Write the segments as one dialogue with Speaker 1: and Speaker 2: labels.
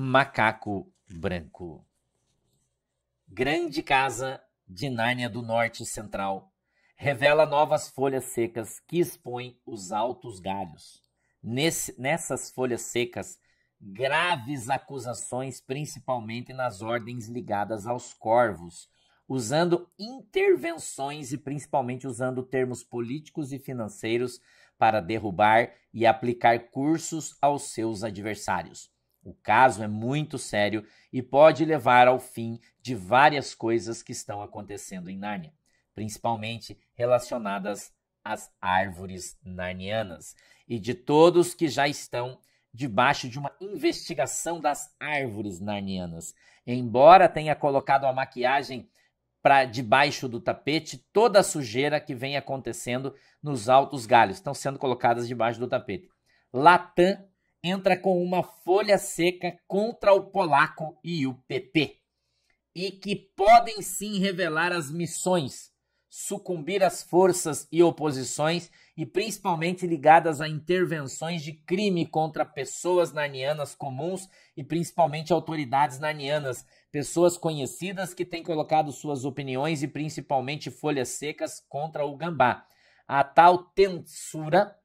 Speaker 1: Macaco Branco. Grande Casa de Nárnia do Norte Central revela novas folhas secas que expõem os altos galhos. Nesse, nessas folhas secas, graves acusações, principalmente nas ordens ligadas aos corvos, usando intervenções e principalmente usando termos políticos e financeiros para derrubar e aplicar cursos aos seus adversários. O caso é muito sério e pode levar ao fim de várias coisas que estão acontecendo em Nárnia, principalmente relacionadas às árvores narnianas e de todos que já estão debaixo de uma investigação das árvores narnianas. Embora tenha colocado a maquiagem para debaixo do tapete, toda a sujeira que vem acontecendo nos altos galhos estão sendo colocadas debaixo do tapete. Latam entra com uma folha seca contra o polaco e o PP, e que podem sim revelar as missões, sucumbir às forças e oposições e principalmente ligadas a intervenções de crime contra pessoas narnianas comuns e principalmente autoridades narnianas, pessoas conhecidas que têm colocado suas opiniões e principalmente folhas secas contra o gambá. A tal censura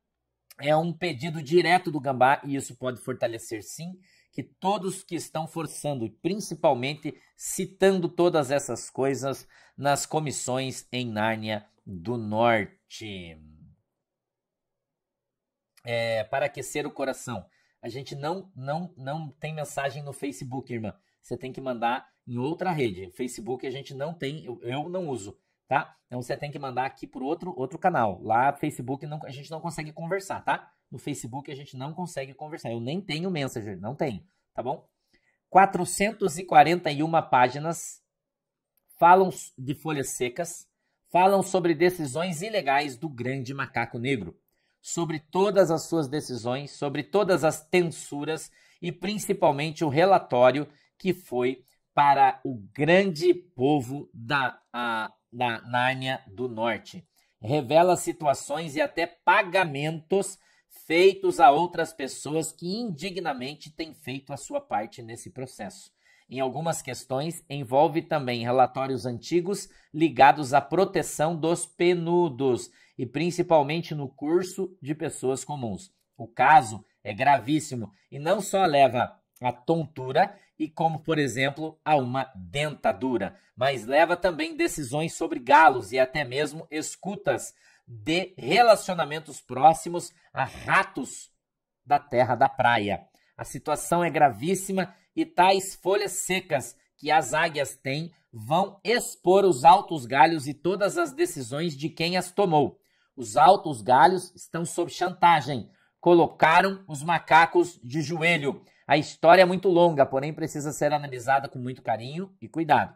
Speaker 1: é um pedido direto do Gambá e isso pode fortalecer sim que todos que estão forçando, principalmente citando todas essas coisas nas comissões em Nárnia do Norte. É, para aquecer o coração. A gente não não não tem mensagem no Facebook, irmã. Você tem que mandar em outra rede. Facebook a gente não tem, eu, eu não uso tá? Então você tem que mandar aqui por outro outro canal. Lá Facebook não, a gente não consegue conversar, tá? No Facebook a gente não consegue conversar. Eu nem tenho Messenger, não tenho, tá bom? 441 páginas falam de folhas secas, falam sobre decisões ilegais do grande macaco negro, sobre todas as suas decisões, sobre todas as tensuras e principalmente o relatório que foi para o grande povo da a, na Nárnia do Norte. Revela situações e até pagamentos feitos a outras pessoas que indignamente têm feito a sua parte nesse processo. Em algumas questões, envolve também relatórios antigos ligados à proteção dos penudos e principalmente no curso de pessoas comuns. O caso é gravíssimo e não só leva a tontura e como, por exemplo, a uma dentadura, mas leva também decisões sobre galos e até mesmo escutas de relacionamentos próximos a ratos da terra da praia. A situação é gravíssima e tais folhas secas que as águias têm vão expor os altos galhos e todas as decisões de quem as tomou. Os altos galhos estão sob chantagem. Colocaram os macacos de joelho a história é muito longa, porém precisa ser analisada com muito carinho e cuidado.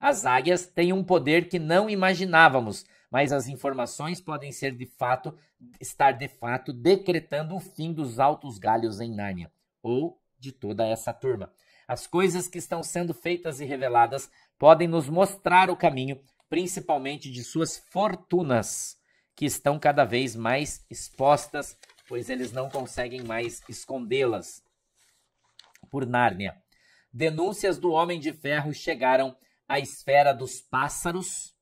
Speaker 1: As águias têm um poder que não imaginávamos, mas as informações podem ser de fato estar de fato decretando o fim dos altos galhos em Nárnia ou de toda essa turma. As coisas que estão sendo feitas e reveladas podem nos mostrar o caminho, principalmente de suas fortunas, que estão cada vez mais expostas, pois eles não conseguem mais escondê-las por Nárnia. Denúncias do Homem de Ferro chegaram à esfera dos pássaros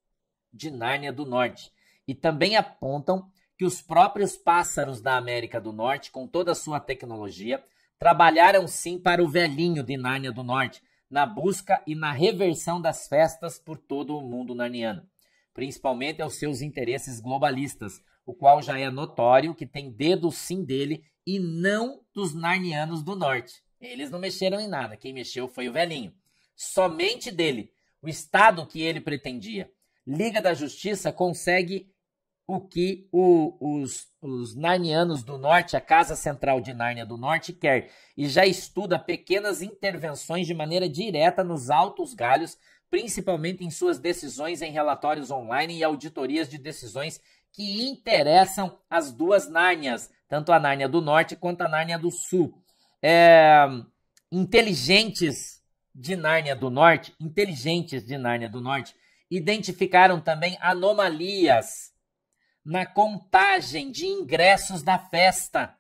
Speaker 1: de Nárnia do Norte e também apontam que os próprios pássaros da América do Norte, com toda a sua tecnologia, trabalharam sim para o velhinho de Nárnia do Norte, na busca e na reversão das festas por todo o mundo narniano, principalmente aos seus interesses globalistas, o qual já é notório que tem dedo sim dele e não dos narnianos do norte. Eles não mexeram em nada, quem mexeu foi o velhinho. Somente dele, o Estado que ele pretendia. Liga da Justiça consegue o que o, os, os narnianos do norte, a Casa Central de Nárnia do Norte, quer e já estuda pequenas intervenções de maneira direta nos altos galhos, principalmente em suas decisões em relatórios online e auditorias de decisões que interessam as duas Nárnias, tanto a Nárnia do Norte quanto a Nárnia do Sul é, inteligentes de Nárnia do Norte, inteligentes de Nárnia do Norte, identificaram também anomalias na contagem de ingressos da festa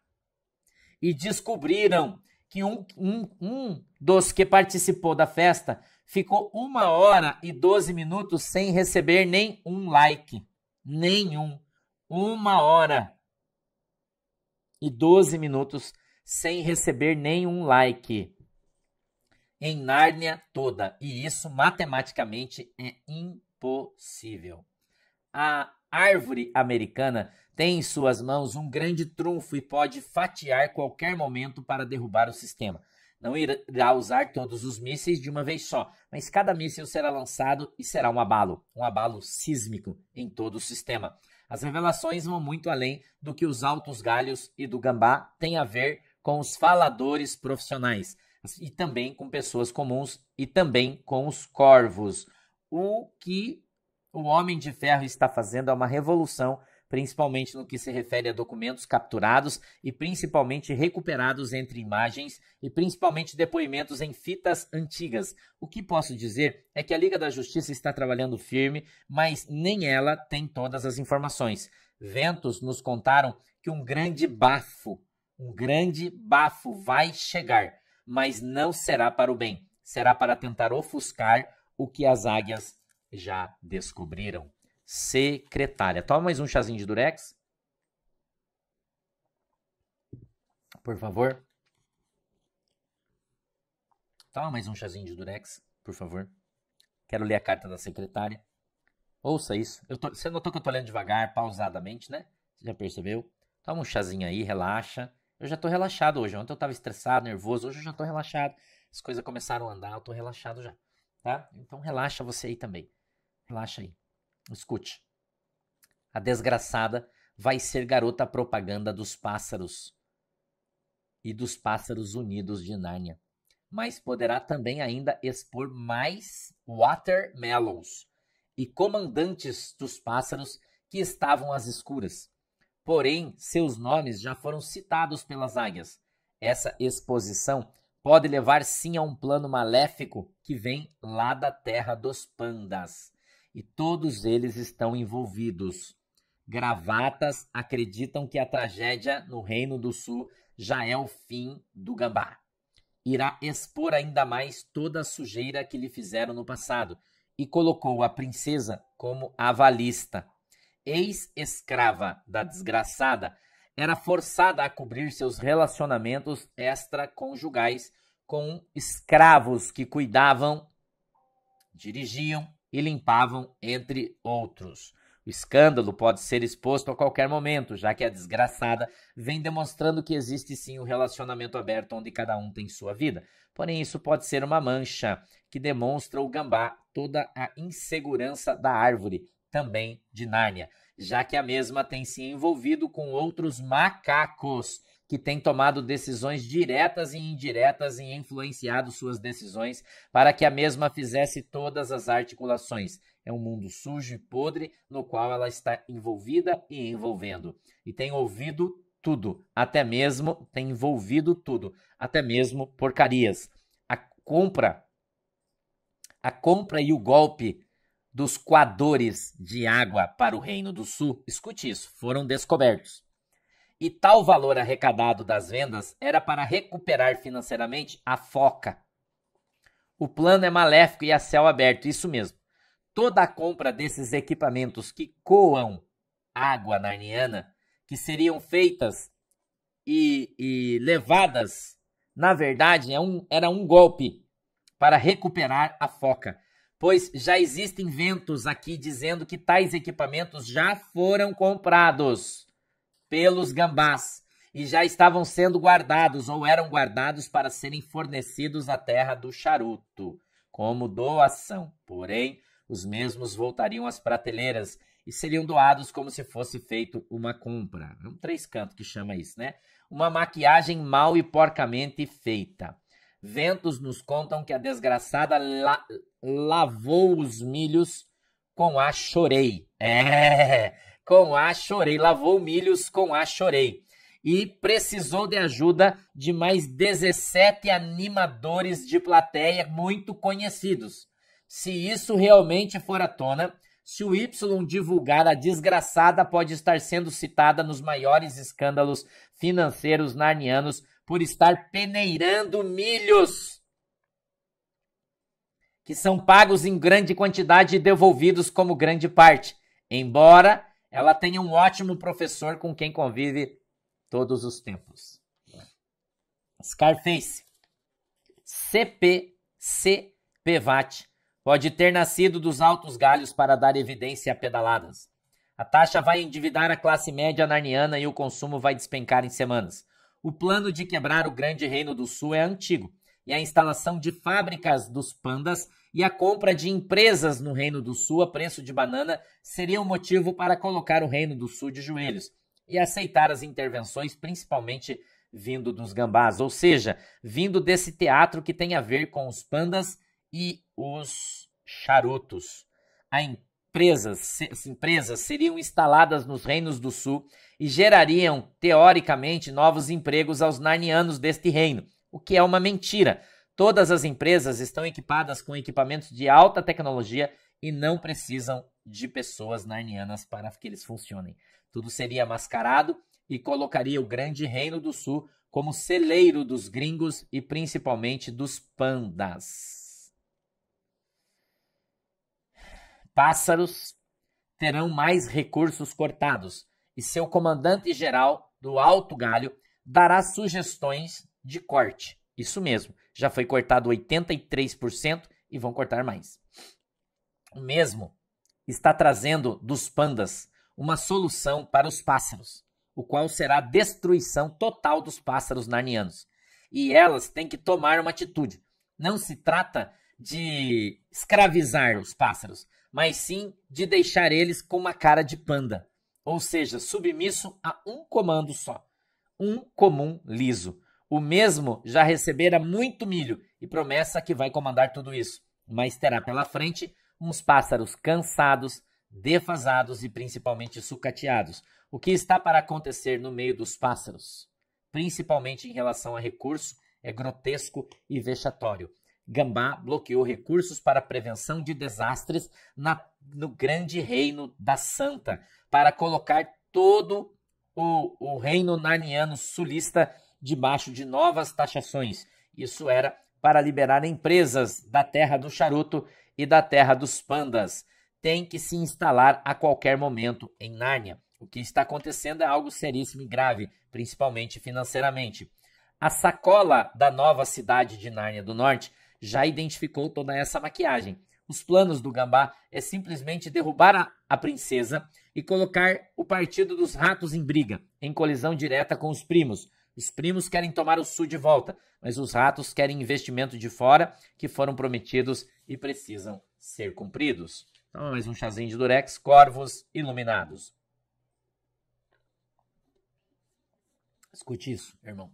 Speaker 1: e descobriram que um, um, um dos que participou da festa ficou uma hora e doze minutos sem receber nem um like. Nenhum. Uma hora e doze minutos sem receber nenhum like. Em Nárnia toda. E isso matematicamente é impossível. A árvore americana tem em suas mãos um grande trunfo e pode fatiar qualquer momento para derrubar o sistema. Não irá usar todos os mísseis de uma vez só, mas cada míssil será lançado e será um abalo, um abalo sísmico em todo o sistema. As revelações vão muito além do que os altos galhos e do gambá têm a ver com os faladores profissionais e também com pessoas comuns e também com os corvos. O que o Homem de Ferro está fazendo é uma revolução, principalmente no que se refere a documentos capturados e principalmente recuperados entre imagens e principalmente depoimentos em fitas antigas. O que posso dizer é que a Liga da Justiça está trabalhando firme, mas nem ela tem todas as informações. Ventos nos contaram que um grande bafo um grande bafo vai chegar, mas não será para o bem, será para tentar ofuscar o que as águias já descobriram. Secretária, toma mais um chazinho de durex. Por favor. Toma mais um chazinho de durex, por favor. Quero ler a carta da secretária. Ouça isso. Tô, você notou que eu tô lendo devagar, pausadamente, né? Você já percebeu? Toma um chazinho aí, relaxa. Eu já tô relaxado hoje. Ontem eu tava estressado, nervoso. Hoje eu já tô relaxado. As coisas começaram a andar, eu tô relaxado já. Tá? Então relaxa você aí também. Relaxa aí. Escute. A desgraçada vai ser garota propaganda dos pássaros e dos pássaros unidos de Nárnia. Mas poderá também ainda expor mais watermelons e comandantes dos pássaros que estavam às escuras porém seus nomes já foram citados pelas águias. Essa exposição pode levar sim a um plano maléfico que vem lá da terra dos pandas. E todos eles estão envolvidos. Gravatas acreditam que a tragédia no Reino do Sul já é o fim do gambá. Irá expor ainda mais toda a sujeira que lhe fizeram no passado e colocou a princesa como avalista ex-escrava da desgraçada, era forçada a cobrir seus relacionamentos extraconjugais com escravos que cuidavam, dirigiam e limpavam, entre outros. O escândalo pode ser exposto a qualquer momento, já que a desgraçada vem demonstrando que existe sim um relacionamento aberto onde cada um tem sua vida. Porém, isso pode ser uma mancha que demonstra o gambá toda a insegurança da árvore, também de Nárnia, já que a mesma tem se envolvido com outros macacos que têm tomado decisões diretas e indiretas e influenciado suas decisões para que a mesma fizesse todas as articulações. É um mundo sujo e podre no qual ela está envolvida e envolvendo. E tem ouvido tudo, até mesmo tem envolvido tudo, até mesmo porcarias. A compra, a compra e o golpe dos coadores de água para o Reino do Sul. Escute isso, foram descobertos. E tal valor arrecadado das vendas era para recuperar financeiramente a foca. O plano é maléfico e a céu aberto, isso mesmo. Toda a compra desses equipamentos que coam água narniana, que seriam feitas e, e levadas, na verdade, é um, era um golpe para recuperar a foca pois já existem ventos aqui dizendo que tais equipamentos já foram comprados pelos gambás e já estavam sendo guardados ou eram guardados para serem fornecidos à terra do charuto como doação. Porém, os mesmos voltariam às prateleiras e seriam doados como se fosse feito uma compra. É um três canto que chama isso, né? Uma maquiagem mal e porcamente feita. Ventos nos contam que a desgraçada La lavou os milhos com a chorei. É, com a chorei. Lavou milhos com a chorei. E precisou de ajuda de mais 17 animadores de plateia muito conhecidos. Se isso realmente for à tona, se o Y divulgar a desgraçada, pode estar sendo citada nos maiores escândalos financeiros narnianos por estar peneirando milhos que são pagos em grande quantidade e devolvidos como grande parte, embora ela tenha um ótimo professor com quem convive todos os tempos. Scarface. CPC PVAT pode ter nascido dos altos galhos para dar evidência a pedaladas. A taxa vai endividar a classe média narniana e o consumo vai despencar em semanas. O plano de quebrar o Grande Reino do Sul é antigo e a instalação de fábricas dos pandas e a compra de empresas no Reino do Sul a preço de banana seria um motivo para colocar o Reino do Sul de joelhos e aceitar as intervenções, principalmente vindo dos gambás, ou seja, vindo desse teatro que tem a ver com os pandas e os charutos. A empresas, as empresas seriam instaladas nos reinos do sul e gerariam, teoricamente, novos empregos aos narnianos deste reino o que é uma mentira. Todas as empresas estão equipadas com equipamentos de alta tecnologia e não precisam de pessoas narnianas para que eles funcionem. Tudo seria mascarado e colocaria o grande reino do sul como celeiro dos gringos e principalmente dos pandas. Pássaros terão mais recursos cortados e seu comandante geral do Alto Galho dará sugestões de corte. Isso mesmo, já foi cortado 83% e vão cortar mais. O mesmo está trazendo dos pandas uma solução para os pássaros, o qual será a destruição total dos pássaros narnianos. E elas têm que tomar uma atitude. Não se trata de escravizar os pássaros, mas sim de deixar eles com uma cara de panda, ou seja, submisso a um comando só, um comum liso. O mesmo já recebera muito milho e promessa que vai comandar tudo isso, mas terá pela frente uns pássaros cansados, defasados e principalmente sucateados. O que está para acontecer no meio dos pássaros, principalmente em relação a recurso, é grotesco e vexatório. Gambá bloqueou recursos para prevenção de desastres na, no grande reino da Santa, para colocar todo o, o reino narniano sulista debaixo de novas taxações. Isso era para liberar empresas da terra do charuto e da terra dos pandas. Tem que se instalar a qualquer momento em Nárnia. O que está acontecendo é algo seríssimo e grave, principalmente financeiramente. A sacola da nova cidade de Nárnia do Norte já identificou toda essa maquiagem. Os planos do Gambá é simplesmente derrubar a, a, princesa e colocar o partido dos ratos em briga, em colisão direta com os primos, os primos querem tomar o sul de volta, mas os ratos querem investimento de fora que foram prometidos e precisam ser cumpridos. Então, mais um chazinho de durex, corvos iluminados. Escute isso, irmão.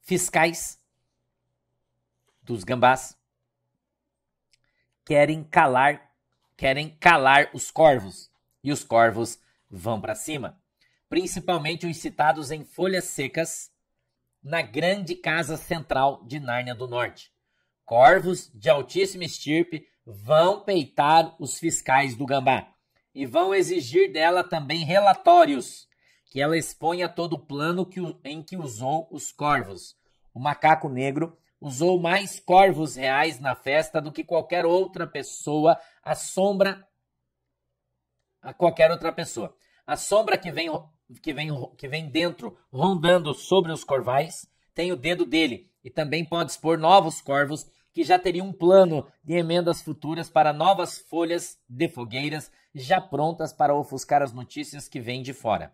Speaker 1: Fiscais dos gambás querem calar, querem calar os corvos e os corvos vão para cima principalmente os citados em Folhas Secas, na grande casa central de Nárnia do Norte. Corvos de altíssima estirpe vão peitar os fiscais do Gambá e vão exigir dela também relatórios que ela exponha todo o plano que, em que usou os corvos. O macaco negro usou mais corvos reais na festa do que qualquer outra pessoa, a sombra a qualquer outra pessoa. A sombra que vem que vem, que vem dentro, rondando sobre os corvais, tem o dedo dele e também pode expor novos corvos que já teriam um plano de emendas futuras para novas folhas de fogueiras já prontas para ofuscar as notícias que vêm de fora.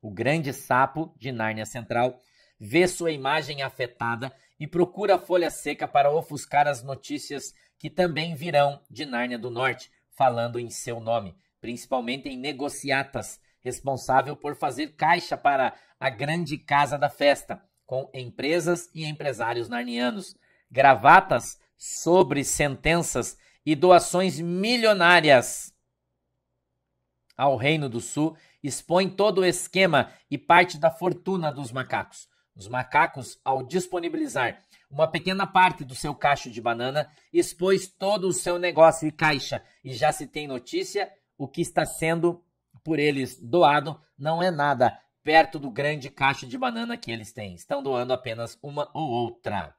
Speaker 1: O grande sapo de Nárnia Central vê sua imagem afetada e procura a folha seca para ofuscar as notícias que também virão de Nárnia do Norte, falando em seu nome, principalmente em negociatas responsável por fazer caixa para a grande casa da festa, com empresas e empresários narnianos, gravatas sobre sentenças e doações milionárias. Ao Reino do Sul expõe todo o esquema e parte da fortuna dos macacos. Os macacos, ao disponibilizar uma pequena parte do seu cacho de banana, expôs todo o seu negócio e caixa, e já se tem notícia o que está sendo por eles doado não é nada perto do grande caixa de banana que eles têm. Estão doando apenas uma ou outra.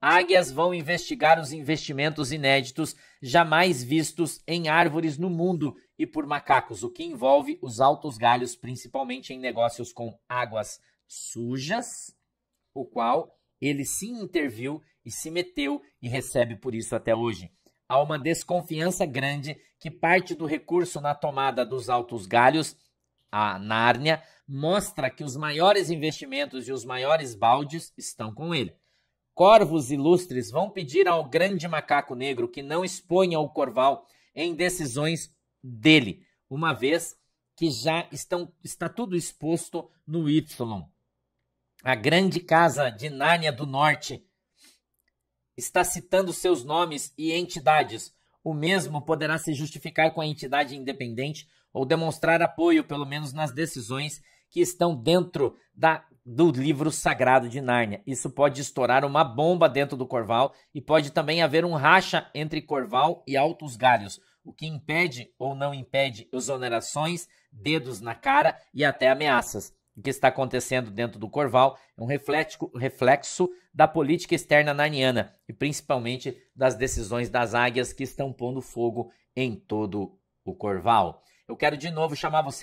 Speaker 1: Águias vão investigar os investimentos inéditos jamais vistos em árvores no mundo e por macacos, o que envolve os altos galhos, principalmente em negócios com águas sujas, o qual ele se interviu e se meteu e recebe por isso até hoje há uma desconfiança grande que parte do recurso na tomada dos altos galhos, a Nárnia, mostra que os maiores investimentos e os maiores baldes estão com ele. Corvos ilustres vão pedir ao grande macaco negro que não exponha o corval em decisões dele, uma vez que já estão, está tudo exposto no Y. A grande casa de Nárnia do Norte está citando seus nomes e entidades. O mesmo poderá se justificar com a entidade independente ou demonstrar apoio, pelo menos nas decisões que estão dentro da, do livro sagrado de Nárnia. Isso pode estourar uma bomba dentro do Corval e pode também haver um racha entre Corval e Altos Galhos, o que impede ou não impede exonerações, dedos na cara e até ameaças. O que está acontecendo dentro do Corval é um reflexo, reflexo da política externa narniana e principalmente das decisões das águias que estão pondo fogo em todo o Corval. Eu quero de novo chamar você